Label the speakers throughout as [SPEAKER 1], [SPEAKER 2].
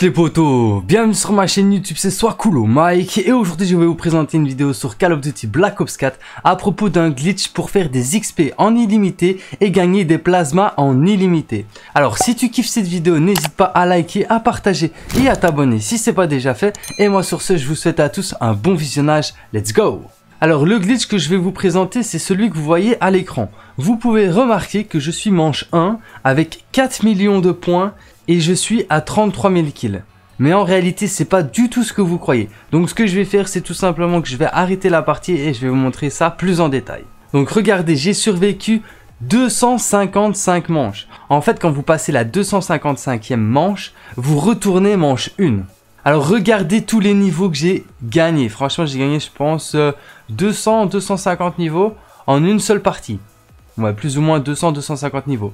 [SPEAKER 1] les potos, bienvenue sur ma chaîne YouTube, c'est soit cool Mike et aujourd'hui je vais vous présenter une vidéo sur Call of Duty Black Ops 4 à propos d'un glitch pour faire des XP en illimité et gagner des plasmas en illimité. Alors si tu kiffes cette vidéo, n'hésite pas à liker, à partager et à t'abonner si c'est pas déjà fait et moi sur ce je vous souhaite à tous un bon visionnage, let's go alors le glitch que je vais vous présenter c'est celui que vous voyez à l'écran. Vous pouvez remarquer que je suis manche 1 avec 4 millions de points et je suis à 33 000 kills. Mais en réalité, c'est pas du tout ce que vous croyez. Donc ce que je vais faire, c'est tout simplement que je vais arrêter la partie et je vais vous montrer ça plus en détail. Donc regardez, j'ai survécu 255 manches. En fait, quand vous passez la 255e manche, vous retournez manche 1. Alors regardez tous les niveaux que j'ai gagnés. Franchement, j'ai gagné, je pense, 200, euh, 250 niveaux en une seule partie. Ouais, plus ou moins 200, 250 niveaux.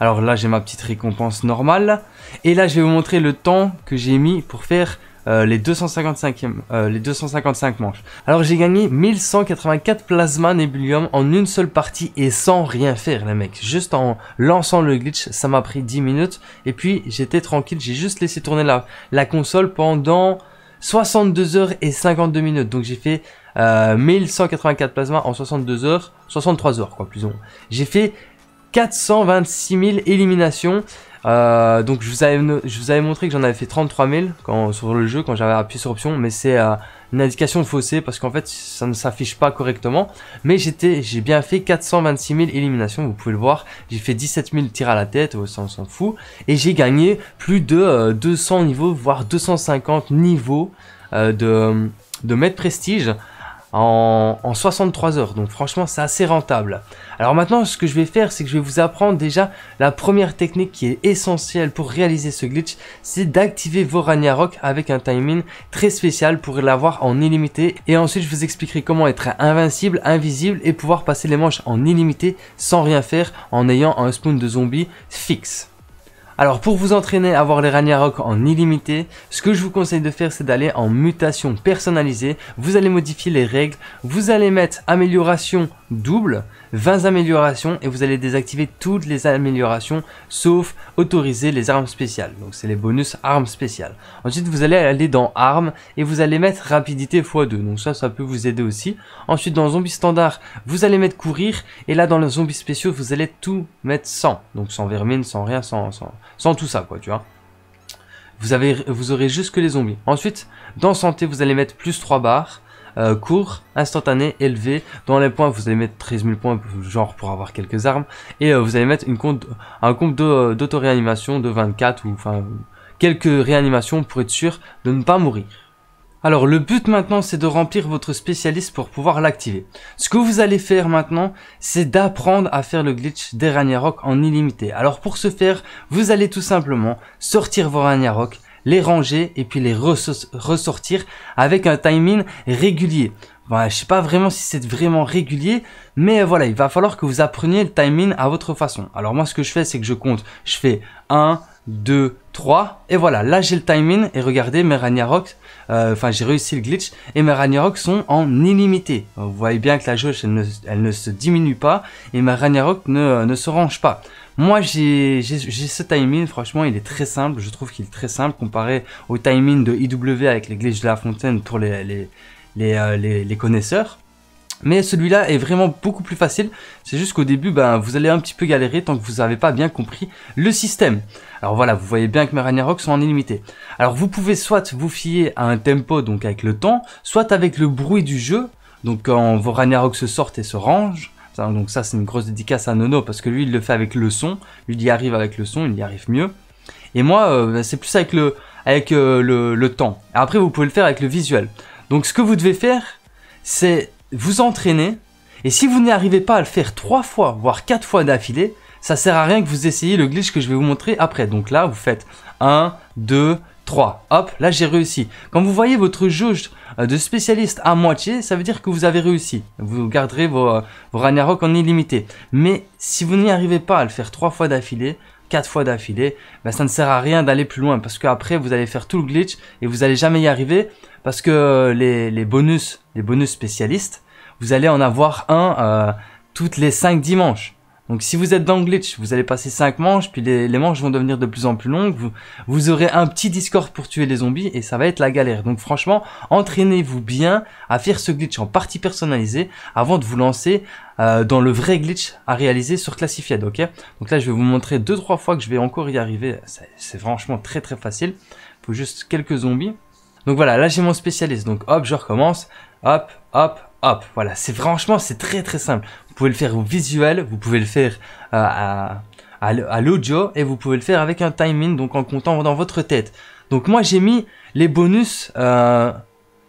[SPEAKER 1] Alors là, j'ai ma petite récompense normale. Et là, je vais vous montrer le temps que j'ai mis pour faire euh, les, 255, euh, les 255 manches. Alors j'ai gagné 1184 plasma Nebulium en une seule partie et sans rien faire les mecs. Juste en lançant le glitch, ça m'a pris 10 minutes. Et puis j'étais tranquille, j'ai juste laissé tourner la, la console pendant 62 heures et 52 minutes. Donc j'ai fait 1184 euh, plasma en 62 heures, 63 heures quoi plus ou moins. J'ai fait 426 000 éliminations. Euh, donc je vous, avais, montré que j'en avais fait 33 000 quand, sur le jeu quand j'avais appuyé sur option, mais c'est euh, une indication faussée parce qu'en fait ça ne s'affiche pas correctement. Mais j'étais, j'ai bien fait 426 000 éliminations, vous pouvez le voir. J'ai fait 17 000 tirs à la tête, on s'en fout. Et j'ai gagné plus de 200 euh, niveaux, voire 250 niveaux de, de maître prestige en, 63 heures. Donc franchement, c'est assez rentable. Alors maintenant, ce que je vais faire, c'est que je vais vous apprendre déjà la première technique qui est essentielle pour réaliser ce glitch, c'est d'activer vos Ragnarok avec un timing très spécial pour l'avoir en illimité. Et ensuite, je vous expliquerai comment être invincible, invisible et pouvoir passer les manches en illimité sans rien faire en ayant un spawn de zombie fixe. Alors pour vous entraîner à voir les Ragnarok en illimité, ce que je vous conseille de faire c'est d'aller en mutation personnalisée, vous allez modifier les règles, vous allez mettre amélioration double 20 améliorations et vous allez désactiver toutes les améliorations sauf autoriser les armes spéciales. Donc c'est les bonus armes spéciales. Ensuite vous allez aller dans armes et vous allez mettre rapidité x2. Donc ça, ça peut vous aider aussi. Ensuite dans zombies standard, vous allez mettre courir et là dans les zombies spéciaux, vous allez tout mettre sans. Donc sans vermine, sans rien, sans, sans, sans tout ça quoi, tu vois vous, avez, vous aurez juste que les zombies. Ensuite, dans santé, vous allez mettre plus 3 barres. Euh, court, instantané, élevé. Dans les points, vous allez mettre 13 000 points, genre pour avoir quelques armes. Et euh, vous allez mettre compte, un compte d'auto-réanimation de 24 ou enfin quelques réanimations pour être sûr de ne pas mourir. Alors le but maintenant c'est de remplir votre spécialiste pour pouvoir l'activer. Ce que vous allez faire maintenant c'est d'apprendre à faire le glitch des Ragnarok en illimité. Alors pour ce faire vous allez tout simplement sortir vos Ragnarok, les ranger et puis les ressortir avec un timing régulier. Je bah, je sais pas vraiment si c'est vraiment régulier, mais voilà, il va falloir que vous appreniez le timing à votre façon. Alors moi, ce que je fais, c'est que je compte. Je fais 1, 2, 3, et voilà, là j'ai le timing, et regardez, mes Ragnarok, euh, enfin j'ai réussi le glitch, et mes Ragnarok sont en illimité. Vous voyez bien que la jauge, elle ne, se diminue pas, et mes Ragnaroks ne, ne se rangent pas. Moi, j'ai ce timing, franchement, il est très simple. Je trouve qu'il est très simple comparé au timing de IW avec les glitches de la fontaine pour euh, les, les, connaisseurs. Mais celui-là est vraiment beaucoup plus facile. C'est juste qu'au début, ben, vous allez un petit peu galérer tant que vous n'avez pas bien compris le système. Alors voilà, vous voyez bien que mes Ragnarok sont en illimité. Alors vous pouvez soit vous fier à un tempo, donc avec le temps, soit avec le bruit du jeu, donc quand vos Ragnarok se sortent et se rangent, Hein, donc ça, c'est une grosse dédicace à Nono, parce que lui, il le fait avec le son, lui, il y arrive avec le son, il y arrive mieux. Et moi, euh, c'est plus avec, le, avec euh, le, temps. Après, vous pouvez le faire avec le visuel. Donc ce que vous devez faire, c'est vous entraîner, et si vous n'arrivez pas à le faire trois fois, voire quatre fois d'affilée, ça sert à rien que vous essayiez le glitch que je vais vous montrer après. Donc là, vous faites 1, 2, 3. Hop, là j'ai réussi. Quand vous voyez votre juge euh, de spécialiste à moitié, ça veut dire que vous avez réussi. Vous garderez vos, euh, vos Ragnarok en illimité. Mais si vous n'y arrivez pas à le faire 3 fois d'affilée, 4 fois d'affilée, ben, ça ne sert à rien d'aller plus loin parce qu'après vous allez faire tout le glitch et vous n'allez jamais y arriver parce que euh, les, bonus, les bonus spécialistes, vous allez en avoir un toutes les 5 dimanches. Donc si vous êtes dans le glitch, vous allez passer 5 manches, puis les, manches vont devenir de plus en plus longues, vous, vous aurez un petit discord pour tuer les zombies et ça va être la galère. Donc franchement, entraînez-vous bien à faire ce glitch en partie personnalisée avant de vous lancer euh, dans le vrai glitch à réaliser sur Classified, ok Donc là, je vais vous montrer deux, trois fois que je vais encore y arriver, c'est franchement très très facile. Il faut juste quelques zombies. Donc voilà, là j'ai mon spécialiste, donc hop, je recommence, hop, hop, hop, voilà. C'est franchement, c'est très très simple. Vous pouvez le faire au visuel, vous pouvez le faire euh, à, l'audio et vous pouvez le faire avec un timing, donc en comptant dans votre tête. Donc moi j'ai mis les bonus, euh,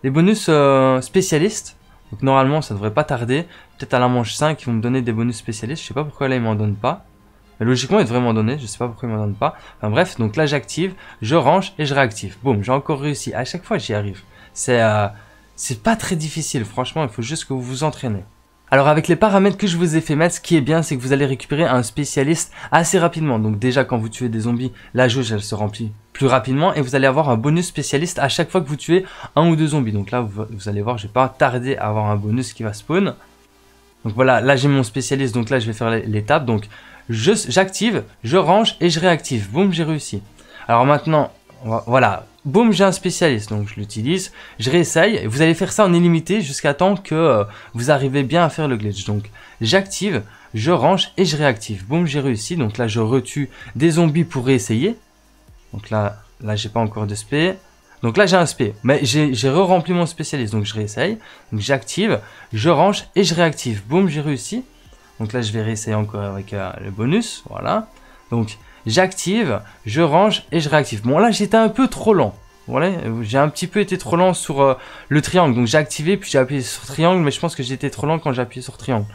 [SPEAKER 1] les bonus euh, spécialistes. Donc normalement ça devrait pas tarder. Peut-être à la manche 5 ils vont me donner des bonus spécialistes. Je sais pas pourquoi là ils m'en donnent pas. logiquement, ils devraient m'en donner. Je sais pas pourquoi ils m'en donnent pas. bref, donc là j'active, je range et je réactive. Boum, j'ai encore réussi. À chaque fois, j'y arrive. C'est c'est pas très difficile, franchement, il faut juste que vous vous entraînez. Alors avec les paramètres que je vous ai fait mettre, ce qui est bien, c'est que vous allez récupérer un spécialiste assez rapidement. Donc déjà, quand vous tuez des zombies, la jauge, elle se remplit plus rapidement et vous allez avoir un bonus spécialiste à chaque fois que vous tuez un ou deux zombies. Donc là, vous, allez voir, je vais pas tarder à avoir un bonus qui va spawn. Donc voilà, là j'ai mon spécialiste, donc là je vais faire l'étape. Donc j'active, je, je range et je réactive. Boum, j'ai réussi. Alors maintenant, voilà, boum, j'ai un spécialiste, donc je l'utilise, je réessaye, et vous allez faire ça en illimité jusqu'à temps que euh, vous arrivez bien à faire le glitch. Donc j'active, je range et je réactive. Boum, j'ai réussi, donc là je retue des zombies pour réessayer. Donc là, là j'ai pas encore de spé. Donc là j'ai un spé, mais j'ai re-rempli mon spécialiste, donc je réessaye, donc j'active, je range et je réactive. Boum, j'ai réussi. Donc là je vais réessayer encore avec euh, le bonus, voilà. Donc j'active, je range et je réactive. Bon là j'étais un peu trop lent. Voilà, j'ai un petit peu été trop lent sur euh, le triangle. Donc j'ai activé puis j'ai appuyé sur triangle, mais je pense que j'étais trop lent quand j'ai appuyé sur triangle.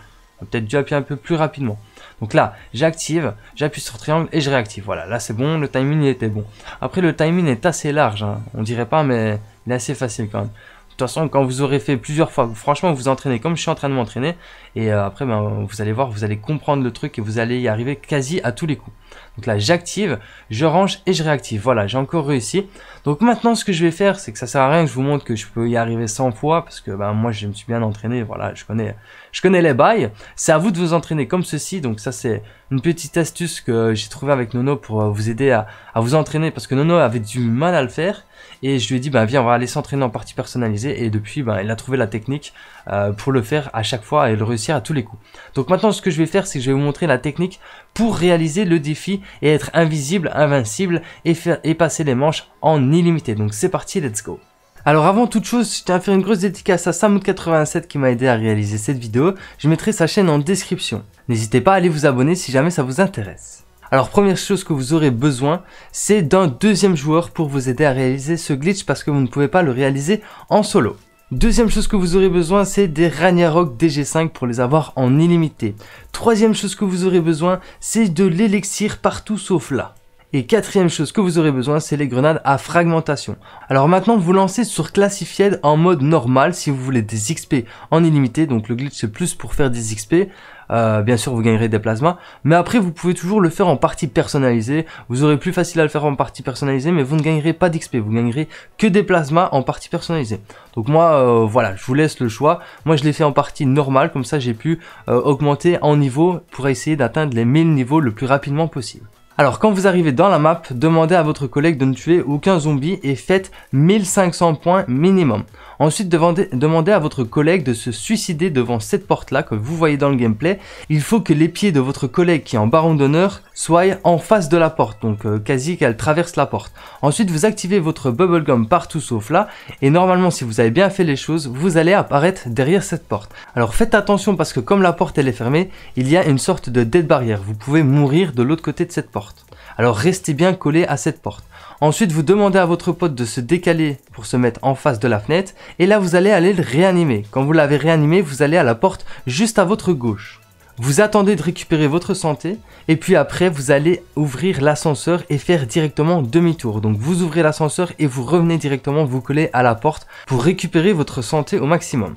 [SPEAKER 1] Peut-être dû appuyer un peu plus rapidement. Donc là, j'active, j'appuie sur triangle et je réactive. Voilà, là c'est bon, le timing il était bon. Après le timing est assez large, hein. on dirait pas, mais il est assez facile quand même. De toute façon, quand vous aurez fait plusieurs fois, franchement, vous, vous entraînez comme je suis en train de m'entraîner. Et euh, après, ben, vous allez voir, vous allez comprendre le truc et vous allez y arriver quasi à tous les coups. Donc là, j'active, je range et je réactive. Voilà, j'ai encore réussi. Donc maintenant, ce que je vais faire, c'est que ça sert à rien que je vous montre que je peux y arriver 100 fois parce que ben, moi, je me suis bien entraîné. Voilà, je connais, je connais les bails. C'est à vous de vous entraîner comme ceci. Donc ça, c'est une petite astuce que j'ai trouvée avec Nono pour euh, vous aider à vous entraîner parce que Nono avait du mal à le faire. Et je lui ai dit, bah, viens, on va aller s'entraîner en partie personnalisée. Et depuis, bah, elle a trouvé la technique euh, pour le faire à chaque fois et le réussir à tous les coups. Donc maintenant, ce que je vais faire, c'est que je vais vous montrer la technique pour réaliser le défi et être invisible, invincible et, faire, et passer les manches en illimité. Donc c'est parti, let's go alors avant toute chose, je tiens à faire une grosse dédicace à Samoud87 qui m'a aidé à réaliser cette vidéo. Je mettrai sa chaîne en description. N'hésitez pas à aller vous abonner si jamais ça vous intéresse. Alors première chose que vous aurez besoin, c'est d'un deuxième joueur pour vous aider à réaliser ce glitch parce que vous ne pouvez pas le réaliser en solo. Deuxième chose que vous aurez besoin, c'est des Ragnarok DG5 pour les avoir en illimité. Troisième chose que vous aurez besoin, c'est de l'élixir partout sauf là. Et quatrième chose que vous aurez besoin, c'est les grenades à fragmentation. Alors maintenant, vous lancez sur Classified en mode normal si vous voulez des XP en illimité, donc le glitch c'est plus pour faire des XP. Euh, bien sûr, vous gagnerez des plasmas. Mais après, vous pouvez toujours le faire en partie personnalisée. Vous aurez plus facile à le faire en partie personnalisée, mais vous ne gagnerez pas d'XP. Vous gagnerez que des plasmas en partie personnalisée. Donc moi, euh, voilà, je vous laisse le choix. Moi, je l'ai fait en partie normale. Comme ça, j'ai pu euh, augmenter en niveau pour essayer d'atteindre les 1000 niveaux le plus rapidement possible. Alors quand vous arrivez dans la map, demandez à votre collègue de ne tuer aucun zombie et faites 1500 points minimum. Ensuite, demandez, à votre collègue de se suicider devant cette porte-là que vous voyez dans le gameplay. Il faut que les pieds de votre collègue qui est en baron d'honneur soient en face de la porte, donc euh, quasi qu'elle traverse la porte. Ensuite, vous activez votre bubblegum partout sauf là, et normalement, si vous avez bien fait les choses, vous allez apparaître derrière cette porte. Alors faites attention parce que comme la porte elle est fermée, il y a une sorte de dead barrière. Vous pouvez mourir de l'autre côté de cette porte. Alors restez bien collé à cette porte. Ensuite, vous demandez à votre pote de se décaler pour se mettre en face de la fenêtre. Et là, vous allez aller le réanimer. Quand vous l'avez réanimé, vous allez à la porte juste à votre gauche. Vous attendez de récupérer votre santé. Et puis après, vous allez ouvrir l'ascenseur et faire directement demi-tour. Donc vous ouvrez l'ascenseur et vous revenez directement vous coller à la porte pour récupérer votre santé au maximum.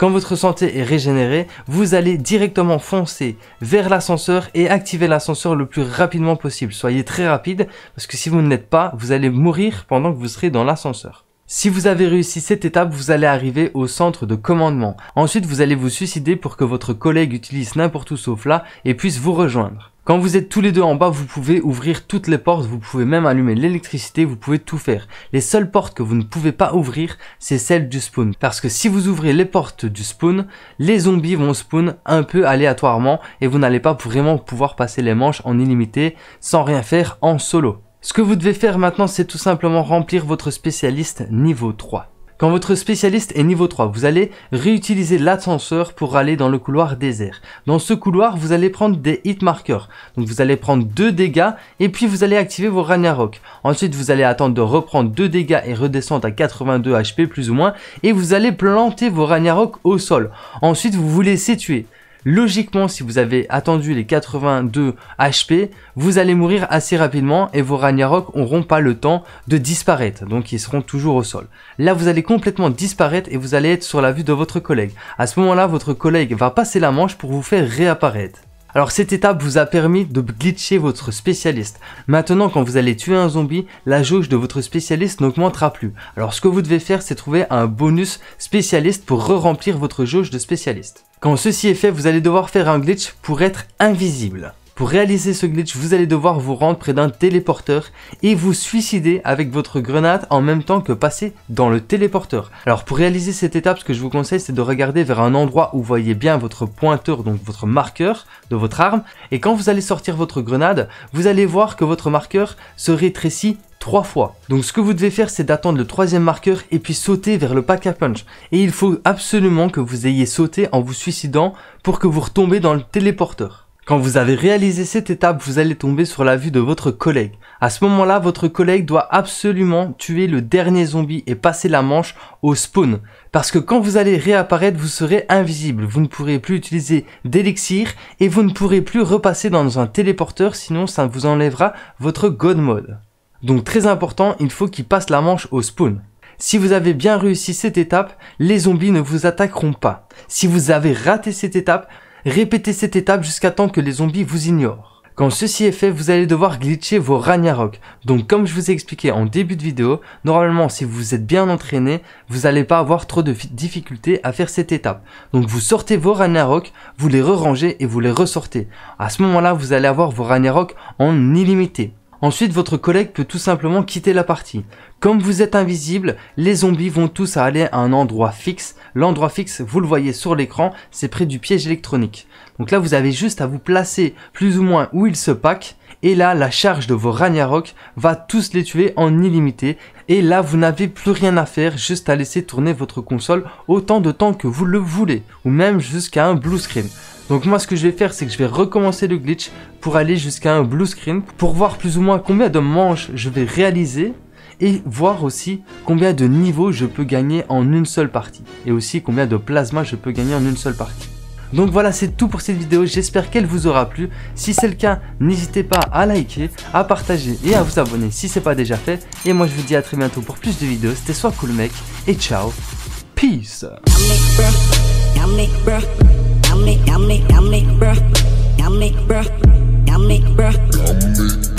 [SPEAKER 1] Quand votre santé est régénérée, vous allez directement foncer vers l'ascenseur et activer l'ascenseur le plus rapidement possible. Soyez très rapide parce que si vous ne l'êtes pas, vous allez mourir pendant que vous serez dans l'ascenseur. Si vous avez réussi cette étape, vous allez arriver au centre de commandement. Ensuite, vous allez vous suicider pour que votre collègue utilise n'importe où sauf là et puisse vous rejoindre. Quand vous êtes tous les deux en bas, vous pouvez ouvrir toutes les portes, vous pouvez même allumer l'électricité, vous pouvez tout faire. Les seules portes que vous ne pouvez pas ouvrir, c'est celles du spawn. Parce que si vous ouvrez les portes du spawn, les zombies vont spawn un peu aléatoirement et vous n'allez pas vraiment pouvoir passer les manches en illimité sans rien faire en solo. Ce que vous devez faire maintenant, c'est tout simplement remplir votre spécialiste niveau 3. Quand votre spécialiste est niveau 3, vous allez réutiliser l'ascenseur pour aller dans le couloir désert. Dans ce couloir, vous allez prendre des hit markers. Donc vous allez prendre 2 dégâts et puis vous allez activer vos Ragnarok. Ensuite, vous allez attendre de reprendre 2 dégâts et redescendre à 82 HP plus ou moins et vous allez planter vos Ragnarok au sol. Ensuite, vous vous laissez tuer. Logiquement, si vous avez attendu les 82 HP, vous allez mourir assez rapidement et vos Ragnarok n'auront pas le temps de disparaître, donc ils seront toujours au sol. Là, vous allez complètement disparaître et vous allez être sur la vue de votre collègue. À ce moment-là, votre collègue va passer la manche pour vous faire réapparaître. Alors cette étape vous a permis de glitcher votre spécialiste. Maintenant quand vous allez tuer un zombie, la jauge de votre spécialiste n'augmentera plus. Alors ce que vous devez faire c'est trouver un bonus spécialiste pour re-remplir votre jauge de spécialiste. Quand ceci est fait, vous allez devoir faire un glitch pour être invisible. Pour réaliser ce glitch, vous allez devoir vous rendre près d'un téléporteur et vous suicider avec votre grenade en même temps que passer dans le téléporteur. Alors pour réaliser cette étape, ce que je vous conseille, c'est de regarder vers un endroit où vous voyez bien votre pointeur, donc votre marqueur de votre arme. Et quand vous allez sortir votre grenade, vous allez voir que votre marqueur se rétrécit trois fois. Donc ce que vous devez faire c'est d'attendre le troisième marqueur et puis sauter vers le pack à punch. Et il faut absolument que vous ayez sauté en vous suicidant pour que vous retombez dans le téléporteur. Quand vous avez réalisé cette étape, vous allez tomber sur la vue de votre collègue. À ce moment-là, votre collègue doit absolument tuer le dernier zombie et passer la manche au spawn. Parce que quand vous allez réapparaître, vous serez invisible. Vous ne pourrez plus utiliser d'élixir et vous ne pourrez plus repasser dans un téléporteur sinon ça vous enlèvera votre god mode. Donc très important, il faut qu'il passe la manche au spawn. Si vous avez bien réussi cette étape, les zombies ne vous attaqueront pas. Si vous avez raté cette étape, Répétez cette étape jusqu'à temps que les zombies vous ignorent. Quand ceci est fait, vous allez devoir glitcher vos Ragnarok. Donc comme je vous ai expliqué en début de vidéo, normalement si vous êtes bien entraîné, vous n'allez pas avoir trop de difficultés à faire cette étape. Donc vous sortez vos Ragnarok, vous les re-rangez et vous les ressortez. À ce moment-là, vous allez avoir vos Ragnarok en illimité. Ensuite, votre collègue peut tout simplement quitter la partie. Comme vous êtes invisible, les zombies vont tous aller à un endroit fixe. L'endroit fixe, vous le voyez sur l'écran, c'est près du piège électronique. Donc là, vous avez juste à vous placer plus ou moins où ils se packent. Et là, la charge de vos Ragnarok va tous les tuer en illimité. Et là, vous n'avez plus rien à faire, juste à laisser tourner votre console autant de temps que vous le voulez. Ou même jusqu'à un blue screen. Donc moi ce que je vais faire c'est que je vais recommencer le glitch pour aller jusqu'à un blue screen pour voir plus ou moins combien de manches je vais réaliser et voir aussi combien de niveaux je peux gagner en une seule partie et aussi combien de plasma je peux gagner en une seule partie. Donc voilà, c'est tout pour cette vidéo, j'espère qu'elle vous aura plu. Si c'est le cas, n'hésitez pas à liker, à partager et à vous abonner si ce n'est pas déjà fait. Et moi je vous dis à très bientôt pour plus de vidéos, c'était Soit Cool Mec et ciao, peace yummy, yummy, bruh, yummy, bruh, yummy, bruh. Yummy.